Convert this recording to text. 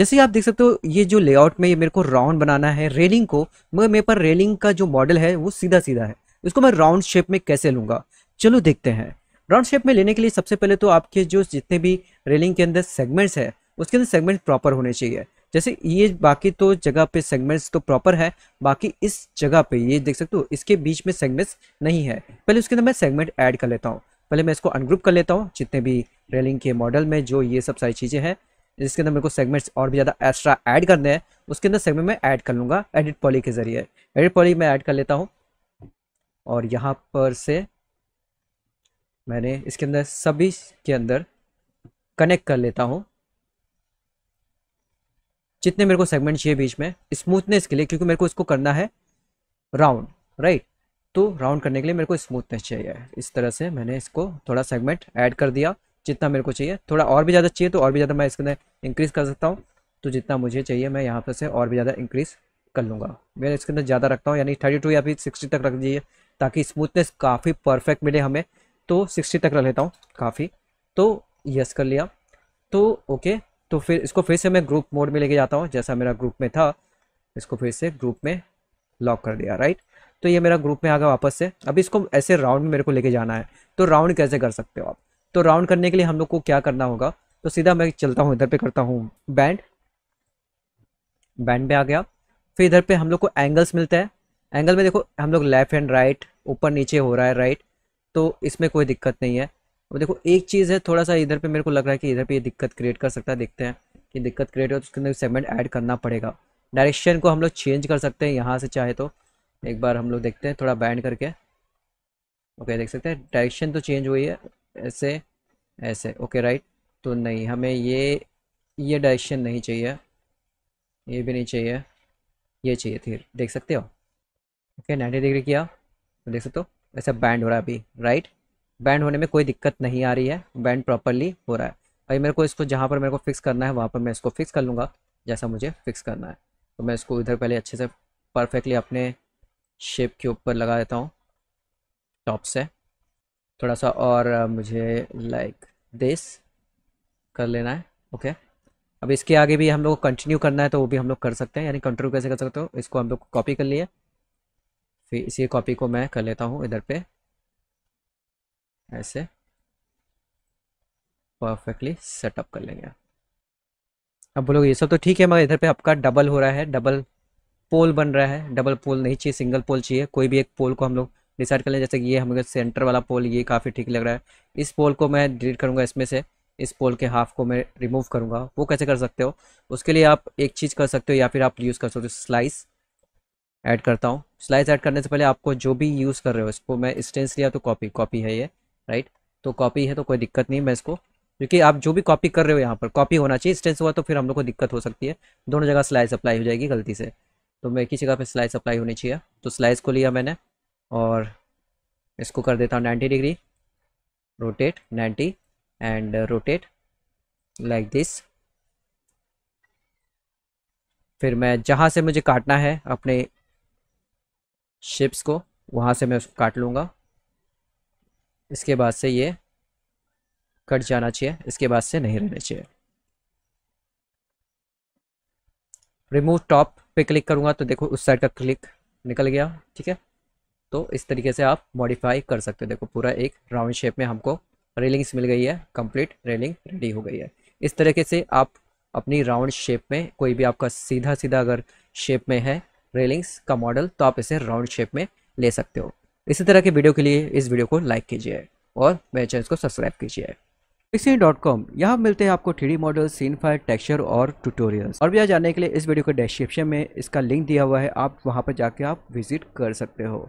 जैसे आप देख सकते हो ये जो लेआउट में ये मेरे को राउंड बनाना है रेलिंग को मगर मेरे पर रेलिंग का जो मॉडल है वो सीधा सीधा है इसको मैं राउंड शेप में कैसे लूँगा चलो देखते हैं राउंड शेप में लेने के लिए सबसे पहले तो आपके जो जितने भी रेलिंग के अंदर सेगमेंट्स है उसके अंदर सेगमेंट प्रॉपर होने चाहिए जैसे ये बाकी तो जगह पे सेगमेंट्स तो प्रॉपर है बाकी इस जगह पे ये देख सकते हो इसके बीच में सेगमेंट्स नहीं है पहले उसके अंदर मैं सेगमेंट ऐड कर लेता हूँ पहले मैं इसको अनग्रुप कर लेता हूँ जितने भी रेलिंग के मॉडल में जो ये सब सारी चीज़ें हैं जिसके अंदर मेरे को सेगमेंट्स और भी ज़्यादा एक्स्ट्रा ऐड करने हैं उसके अंदर सेगमेंट मैं ऐड कर लूँगा एडिट पॉली के ज़रिए एडिट पॉली मैं ऐड कर लेता हूँ और यहाँ पर से मैंने इसके अंदर सभी के अंदर कनेक्ट कर लेता हूँ जितने मेरे को सेगमेंट चाहिए बीच में स्मूथनेस के लिए क्योंकि मेरे को इसको करना है राउंड राइट तो राउंड करने के लिए मेरे को स्मूथनेस चाहिए इस तरह से मैंने इसको थोड़ा सेगमेंट ऐड कर दिया जितना मेरे को चाहिए थोड़ा और भी ज़्यादा चाहिए तो और भी ज़्यादा मैं इसके अंदर इंक्रीज़ कर सकता हूँ तो जितना मुझे चाहिए मैं यहाँ पर से और भी ज़्यादा इंक्रीज़ कर लूँगा मैं इसके अंदर ज़्यादा रखता हूँ यानी थर्टी टू या फिर सिक्सटी तक रख दीजिए ताकि स्मूथनेस काफ़ी परफेक्ट मिले हमें तो सिक्सटी तक रख लेता हूँ काफ़ी तो यस कर लिया तो ओके तो फिर इसको फिर से मैं ग्रुप मोड में लेके जाता हूँ जैसा मेरा ग्रुप में था इसको फिर से ग्रुप में लॉक कर दिया राइट तो ये मेरा ग्रुप में आ गया वापस से अभी इसको ऐसे राउंड में मेरे को लेके जाना है तो राउंड कैसे कर सकते हो आप तो राउंड करने के लिए हम लोग को क्या करना होगा तो सीधा मैं चलता हूँ इधर पे करता हूँ बैंड बैंड पे आ गया फिर इधर पे हम लोग को एंगल्स मिलता है एंगल में देखो हम लोग लेफ्ट एंड राइट ऊपर नीचे हो रहा है राइट तो इसमें कोई दिक्कत नहीं है अब देखो एक चीज़ है थोड़ा सा इधर पे मेरे को लग रहा है कि इधर पे ये दिक्कत क्रिएट कर सकता है देखते हैं कि दिक्कत क्रिएट हो तो उसके अंदर सेगमेंट ऐड करना पड़ेगा डायरेक्शन को हम लोग चेंज कर सकते हैं यहाँ से चाहे तो एक बार हम लोग देखते हैं थोड़ा बैंड करके ओके देख सकते हैं डायरेक्शन तो चेंज हुई है ऐसे ऐसे ओके राइट तो नहीं हमें ये ये डायरेक्शन नहीं चाहिए ये भी नहीं चाहिए ये चाहिए फिर देख सकते हो ओके नाइन्टी डिग्री किया तो देख सकते हो ऐसा बैंड हो रहा है अभी राइट बैंड होने में कोई दिक्कत नहीं आ रही है बैंड प्रॉपरली हो रहा है भाई मेरे को इसको जहाँ पर मेरे को फिक्स करना है वहाँ पर मैं इसको फिक्स कर लूँगा जैसा मुझे फिक्स करना है तो मैं इसको इधर पहले अच्छे से परफेक्टली अपने शेप के ऊपर लगा देता हूँ टॉप से थोड़ा सा और मुझे लाइक दिस कर लेना है ओके okay. अब इसके आगे भी हम लोग को कंटिन्यू करना है तो वो भी हम लोग कर सकते हैं यानी कंटिन्यू कैसे कर सकते हो इसको हम लोग कॉपी कर लिए फिर इसी कॉपी को मैं कर लेता हूँ इधर पे ऐसे परफेक्टली सेटअप कर लेंगे अब बोलोगे ये सब तो ठीक है मगर इधर पे आपका डबल हो रहा है डबल पोल बन रहा है डबल पोल नहीं चाहिए सिंगल पोल चाहिए कोई भी एक पोल को हम लोग डिसाइड कर लें जैसे कि ये हमें सेंटर वाला पोल ये काफ़ी ठीक लग रहा है इस पोल को मैं डिलीट करूँगा इसमें से इस पोल के हाफ को मैं रिमूव करूँगा वो कैसे कर सकते हो उसके लिए आप एक चीज़ कर सकते हो या फिर आप यूज़ कर सकते हो स्लाइस ऐड करता हूँ स्लाइस ऐड करने से पहले आपको जो भी यूज़ कर रहे हो इसको मैं स्टेंस लिया तो कॉपी कॉपी है ये राइट तो कॉपी है तो कोई दिक्कत नहीं मैं इसको क्योंकि आप जो भी कॉपी कर रहे हो यहाँ पर कॉपी होना चाहिए स्टेंस हुआ तो फिर हम लोग को दिक्कत हो सकती है दोनों जगह स्लाइस अप्लाई हो जाएगी गलती से तो मैं किसी जगह पर स्लाइस अप्लाई होनी चाहिए तो स्लाइस को लिया मैंने और इसको कर देता हूँ ninety degree rotate ninety and rotate like this फिर मैं जहाँ से मुझे काटना है अपने शिप्स को वहाँ से मैं उसको काट लूँगा इसके बाद से ये कट जाना चाहिए इसके बाद से नहीं रहना चाहिए रिमूव टॉप पे क्लिक करूँगा तो देखो उस साइड का क्लिक निकल गया ठीक है तो इस तरीके से आप मॉडिफाई कर सकते हो देखो पूरा एक राउंड शेप में हमको रेलिंग्स मिल गई है कंप्लीट रेलिंग रेडी हो गई है इस तरीके से आप अपनी राउंड शेप में कोई भी आपका सीधा सीधा अगर शेप में है रेलिंग्स का मॉडल तो आप इसे राउंड शेप में ले सकते हो इसी तरह के वीडियो के लिए इस वीडियो को लाइक कीजिए और मेरे चैनल को सब्सक्राइब कीजिए सीन डॉट कॉम यहाँ मिलते हैं आपको three model scene fire texture और ट्यूटोरियल्स और भी जानने के लिए इस वीडियो के डिस्क्रिप्शन में इसका लिंक दिया हुआ है आप वहाँ पर जाके आप विजिट कर सकते हो